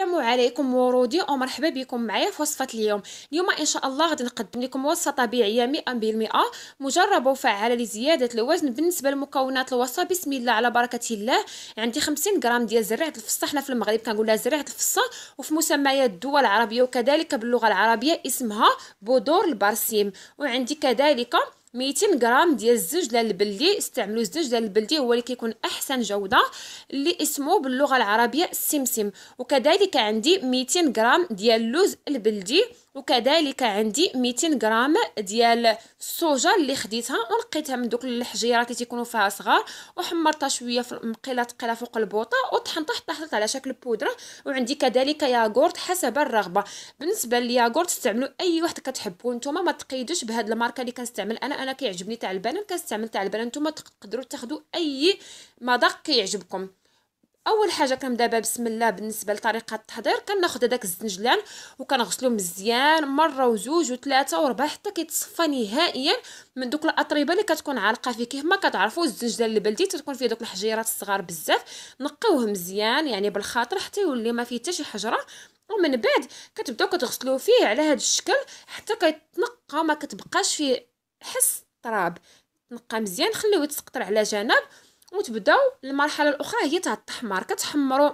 السلام عليكم ورودي ومرحبا بكم معايا في وصفه اليوم اليوم ان شاء الله غادي نقدم لكم وصفه طبيعيه 100% مجربه وفعاله لزياده الوزن بالنسبه لمكونات الوصفه بسم الله على بركه الله عندي 50 غرام ديال زريعه الفصه حنا في المغرب لها زريعه الفصه وفي مسميات الدول العربيه وكذلك باللغه العربيه اسمها بودور البرسيم وعندي كذلك ميتين غرام ديال الزج ديال البلدي استعملوا الزج ديال البلدي هو اللي كيكون احسن جوده اللي اسمه باللغه العربيه السمسم وكذلك عندي ميتين غرام ديال اللوز البلدي وكذلك عندي ميتين غرام ديال الصوجه اللي خديتها ونقيتها من دوك الحجيرات اللي تيكونوا فيها صغار وحمرتها شويه في مقيله ثقيله فوق البوطه وطحنتها حطيتها على شكل بودره وعندي كذلك ياغورت حسب الرغبه بالنسبه للياغورت استعملوا اي واحد كتحبوا نتوما ما تقيدوش بهاد الماركه اللي كنستعمل انا انا كيعجبني تاع البنان كنستعمل تاع البنان نتوما تقدروا تاخذوا اي مذاق كيعجبكم اول حاجه كنبدا بسم الله بالنسبه لطريقه التحضير كناخذ هذاك الزنجلان وكنغسلو مزيان مره وزوج وثلاثه وربعه حتى كيتصفى نهائيا من دوك الاطربه اللي كتكون عالقه فيه كيما كتعرفوا الزنجلان البلدي تكون فيه دوك الحجيرات الصغار بزاف نقيوه مزيان يعني بالخاطر حتى يولي ما فيه حتى شي حجره ومن بعد كتبداو كتغسلوه فيه على هذا الشكل حتى كيتنقى ما كتبقاش فيه حس التراب تنقى مزيان خليوه يتسقطر على جنب وتبداو المرحله الاخرى هي تاع التحمر كتحمروا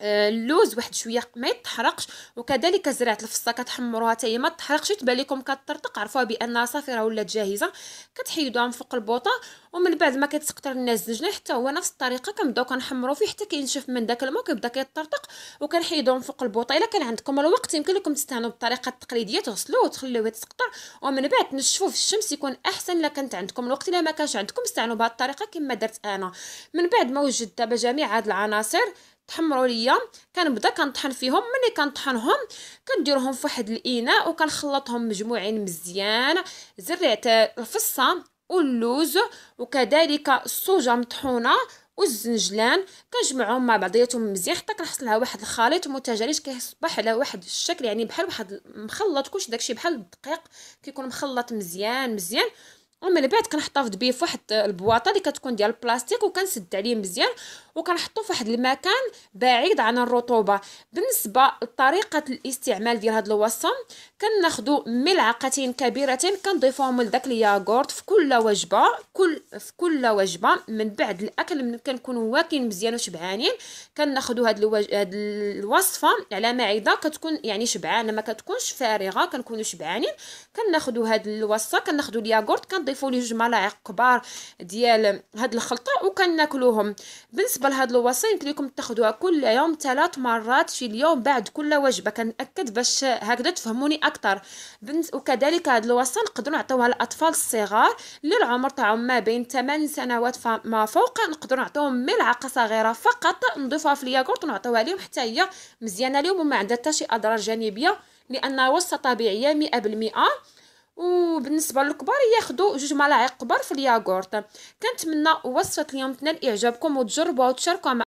آه، اللوز واحد شويه ما يتحرقش وكذلك زرعت الفصه كتحمروها حتى هي ما تحرقش تبان لكم كترطق عرفوها بانها صافي راه ولات جاهزه كتحيدوها من فوق البوطه ومن بعد ما كتسقطر لنا الزنجله حتى هو نفس الطريقه كنبداو كنحمرو فيه حتى كينشف من داك الماء كيبدا كيطرطق وكنحيدوه من فوق البوطه الا كان عندكم الوقت يمكن لكم تستعنوا بالطريقه التقليديه تغسلوه وتخليوه يتسقطر ومن بعد تنشفوه في الشمس يكون احسن الا كانت عندكم الوقت الا ما كانش عندكم استعنوا بهذه الطريقه كما درت انا من بعد ما وجدت دابا جميع هاد العناصر تحمروا ليا كنبدا كنطحن فيهم ملي كنطحنهم كنديرهم فواحد الاناء وكنخلطهم مجموعين مزيان زريعه الفصه واللوز وكذلك الصوجه مطحونه والزنجلان كنجمعهم مع بعضياتهم مزيان حتى كنحصل على واحد الخليط متجانس كيصبح على واحد الشكل يعني بحال واحد مخلط كلشي داكشي بحال الدقيق كيكون مخلط مزيان مزيان ومن بعد كنحتفظ به فواحد البواطه اللي كتكون ديال البلاستيك وكنسد عليه مزيان وكنحطو فواحد المكان بعيد عن الرطوبه بالنسبه لطريقه الاستعمال ديال هاد الوصفه كناخذوا ملعقتين كبيرتين كنضيفوهم لداك الياغورت في كل وجبه كل في كل وجبه من بعد الاكل من كنكونوا واكلين مزيان وشبعانين كناخذوا هاد, الوج... هاد الوصفه على معده كتكون يعني شبعانه ما كتكونش فارغه كنكونوا شبعانين كناخذوا هاد الوصفه كناخذوا الياغورت كنضيفو كنضيفوا ليه جوج ملاعق كبار ديال هاد الخلطه وكناكلوهم بالنسبه لهاد الوصين يمكن تاخذوها كل يوم ثلاث مرات في اليوم بعد كل وجبه كنأكد باش هكذا تفهموني اكثر وكذلك هاد الوصين نقدروا نعطيوها للاطفال الصغار للعمر العمر تاعهم ما بين 8 سنوات فما فوق نقدروا نعطيوهم ملعقه صغيره فقط نضيفها في الياغورت ونعطيوها لهم حتى هي مزيانه لهم وما عندها حتى شي اضرار جانبيه لان وصفه طبيعيه 100% وبالنسبه للكبار ياخذوا جوج ملاعق كبار في الياغورت كنتمنى وصفه اليوم تنال اعجابكم وتجربوها وتشاركوها مع